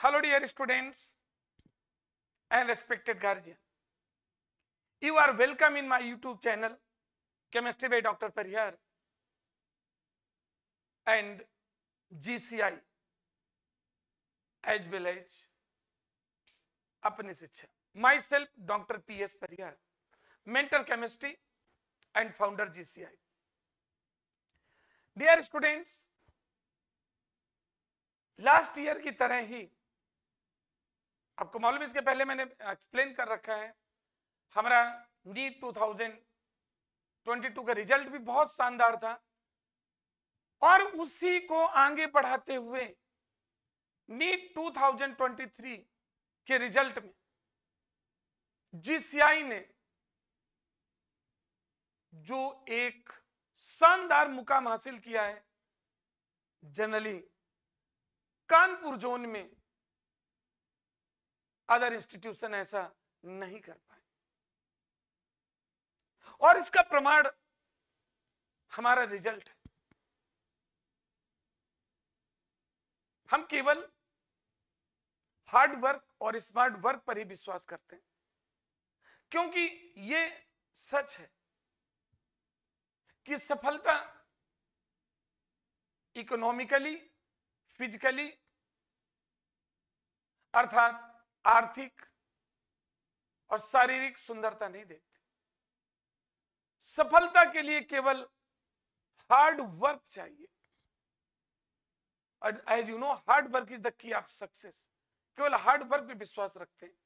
Hello dear students and respected guardian. You are welcome in my YouTube channel Chemistry by Dr. Parihar and GCI as well as अपनी shiksha myself dr doctor P S Parihar mentor chemistry and founder GCI dear last year की तरह ही आपको मालूम इसके पहले मैंने explain कर रखा है हमारा नीट 2022 का रिजल्ट भी बहुत शानदार था और उसी को आगे बढ़ाते हुए नीट 2023 के रिजल्ट में जीसीआई ने जो एक शानदार मुकाम हासिल किया है जनरली कानपुर जोन में अदर इंस्टीट्यूशन ऐसा नहीं कर पाए और इसका प्रमाण हमारा रिजल्ट है हम केवल हार्ड वर्क और स्मार्ट वर्क पर ही विश्वास करते हैं क्योंकि ये सच है कि सफलता इकोनॉमिकली फिजिकली अर्थात आर्थिक और शारीरिक सुंदरता नहीं देखते सफलता के लिए केवल हार्ड वर्क चाहिए as you know hard work is the key of success केवल हार्ड वर्क पे विश्वास रखते हैं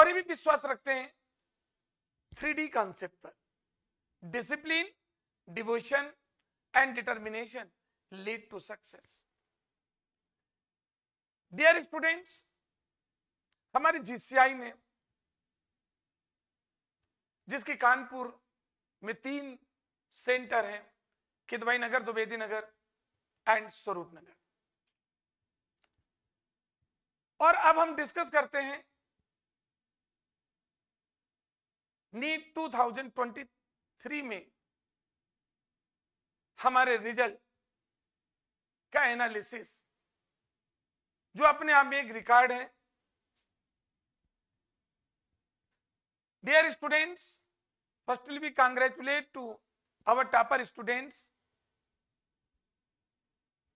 और ये भी विश्वास रखते हैं थ्री डी कॉन्सेप्ट पर discipline devotion and determination lead to success dear students हमारी जीसीआई ने जिसकी कानपुर में तीन सेंटर हैं किदवाई नगर द्विवेदी नगर एंड स्वरूप नगर और अब हम डिस्कस करते हैं नीट 2023 में हमारे रिजल्ट का एनालिसिस जो अपने आप में एक रिकॉर्ड है Dear students, firstly we congratulate to our topper students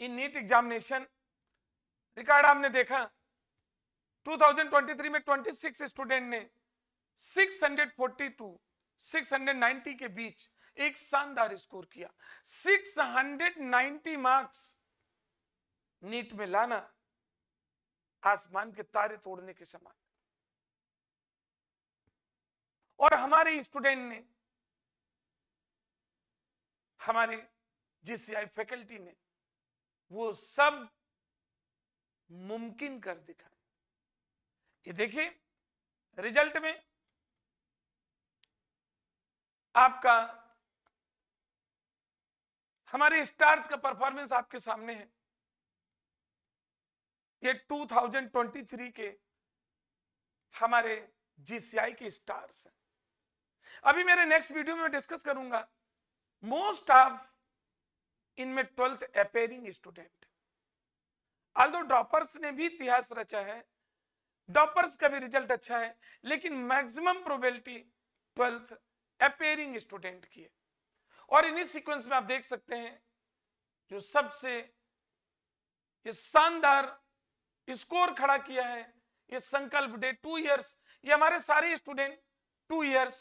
in NEET examination. Record हमने देखा 2023 में 26 स्टूडेंट ने 642, 690 के बीच एक शानदार स्कोर किया 690 मार्क्स नीट में लाना आसमान के तारे तोड़ने के समान और हमारे स्टूडेंट ने हमारे जीसीआई फैकल्टी ने वो सब मुमकिन कर दिखा ये देखिए रिजल्ट में आपका हमारे स्टार्स का परफॉर्मेंस आपके सामने है ये 2023 के हमारे जीसीआई के स्टार्स हैं अभी मेरे नेक्स्ट वीडियो में डिस्कस करूंगा मोस्ट ऑफ इनमें twelfth appearing student although droppers ने भी इतिहास रचा है डॉपर्स का भी रिजल्ट अच्छा है लेकिन maximum probability twelfth appearing student की है और इन्हीं सीक्वेंस में आप देख सकते हैं जो सबसे ये शानदार स्कोर खड़ा किया है ये संकल्प डे टू इयर्स ये हमारे सारे student two years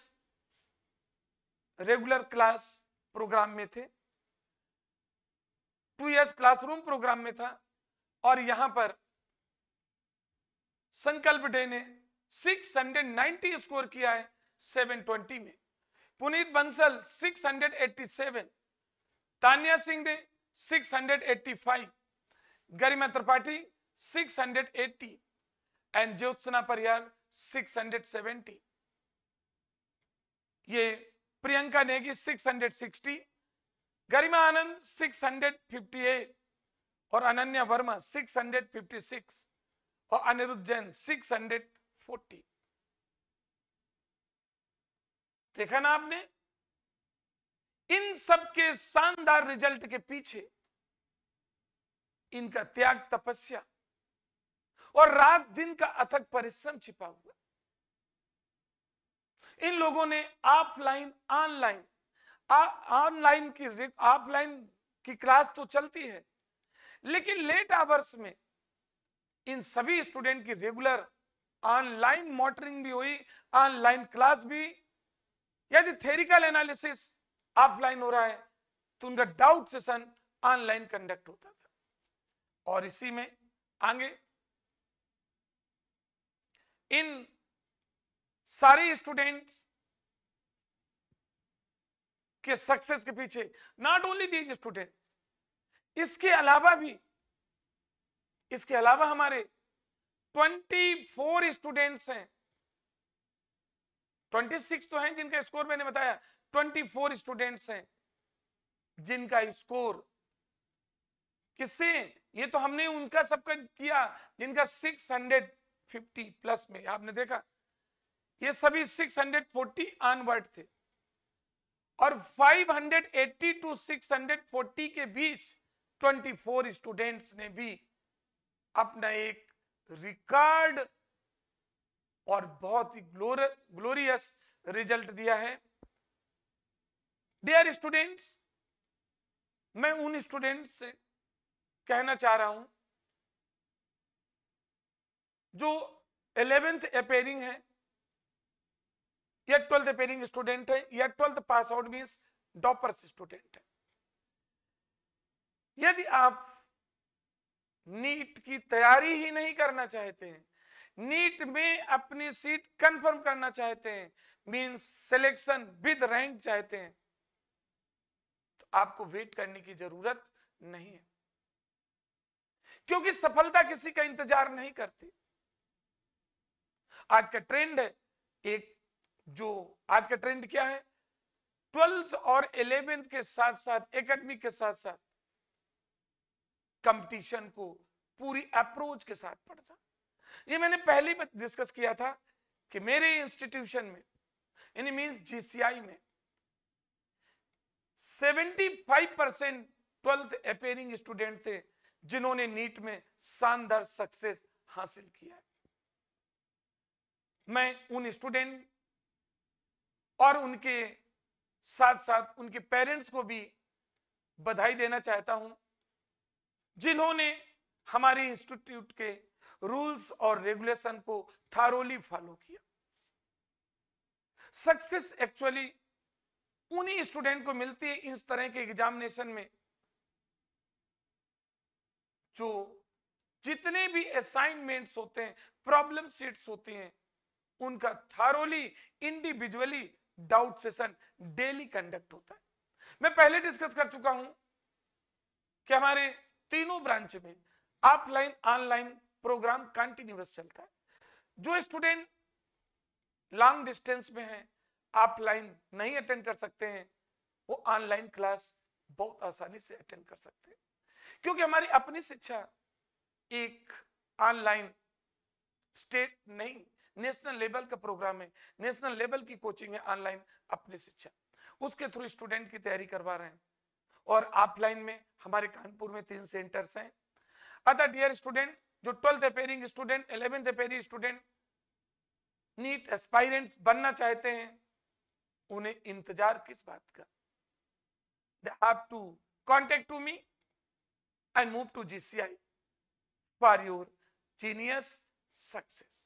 regular class programme में थे टू ईयर्स क्लासरूम प्रोग्राम में था और यहां पर संकल्प डे ने सिक्स हंड्रेड नाइनटी स्कोर किया है सेवन ट्वेंटी में Puneet Bansal six hundred eighty seven Tania Singh ने six hundred eighty five Garima Tripathi six hundred eighty and Jyotsna Pariyar six hundred seventy ये प्रियंका नेगी 660 गरिमा आनंद 658 और अनन्या वर्मा 656 और अनिरुद्ध जैन 640 देखा ना आपने इन सब के शानदार रिजल्ट के पीछे इनका त्याग तपस्या और रात दिन का अथक परिश्रम छिपा हुआ इन लोगों ने ऑफलाइन ऑनलाइन ऑनलाइन की ऑफलाइन की क्लास तो चलती है लेकिन लेट आवर्स में इन सभी स्टूडेंट की रेगुलर ऑनलाइन मॉनिटरिंग भी हुई ऑनलाइन क्लास भी यदि थेरिकल एनालिसिस ऑफलाइन हो रहा है तो उनका डाउट सेशन ऑनलाइन कंडक्ट होता था और इसी में आगे इन सारे स्टूडेंट्स के सक्सेस के पीछे नॉट ओनली दीज स्टूडेंट इसके अलावा भी इसके अलावा हमारे 24 स्टूडेंट्स हैं 26 तो हैं जिनका स्कोर मैंने बताया 24 स्टूडेंट्स हैं जिनका स्कोर किससे ये तो हमने उनका सबका किया जिनका 650 प्लस में आपने देखा ये सभी 640 अनवर्ड थे और 580 टू सिक्स के बीच 24 स्टूडेंट्स ने भी अपना एक रिकॉर्ड और बहुत ही ग्लोर ग्लोरियस रिजल्ट दिया है डियर स्टूडेंट्स मैं उन स्टूडेंट्स से कहना चाह रहा हूं जो एलेवेंथ अपेयरिंग है या ट्वेल्थ पेरिंग स्टूडेंट है या twelfth pass out mean droppers student है यदि आप नीट की तैयारी ही नहीं करना चाहते हैं नीट में अपनी सीट कंफर्म करना चाहते हैं मीन सिलेक्शन विद रैंक चाहते हैं तो आपको वेट करने की जरूरत नहीं है क्योंकि सफलता किसी का इंतजार नहीं करती आज का ट्रेंड है एक जो आज का ट्रेंड क्या है ट्वेल्थ और इलेवेंथ के साथ साथ एकेडमी के साथ साथ कंपटीशन को पूरी अप्रोच के साथ पढ़ना ये मैंने पहले भी डिस्कस किया था कि मेरे इंस्टीट्यूशन में यानी मींस जीसीआई में 75 परसेंट ट्वेल्थ अपेयरिंग स्टूडेंट थे जिन्होंने नीट में शानदार सक्सेस हासिल किया मैं उन स्टूडेंट और उनके साथ साथ उनके पेरेंट्स को भी बधाई देना चाहता हूं जिन्होंने हमारे इंस्टीट्यूट के रूल्स और रेगुलेशन को थारोली फॉलो किया सक्सेस एक्चुअली उन्हीं स्टूडेंट को मिलती है इस तरह के एग्जामिनेशन में जो जितने भी असाइनमेंट्स होते हैं प्रॉब्लम सीट्स होती हैं उनका thoroughly individually doubt session daily conduct होता है मैं पहले डिस्कस कर चुका हूं कि हमारे तीनों ब्रांच में ऑफलाइन ऑनलाइन प्रोग्राम कंटिन्यूस चलता है जो स्टूडेंट लॉन्ग डिस्टेंस में है ऑफलाइन नहीं अटेंड कर सकते हैं वो ऑनलाइन क्लास बहुत आसानी से अटेंड कर सकते हैं क्योंकि हमारी अपनी शिक्षा एक ऑनलाइन स्टेट नहीं नेशनल लेवल का प्रोग्राम है नेशनल लेवल की कोचिंग है ऑनलाइन अपनी शिक्षा उसके थ्रू स्टूडेंट की तैयारी करवा रहे हैं और ऑफलाइन में हमारे कानपुर में तीन सेंटर्स हैं अदर डियर स्टूडेंट जो twelfth appearing student eleventh appearing student NEET aspirants बनना चाहते हैं उन्हें इंतजार किस बात का they have to contact to me and move to GCI for your genius success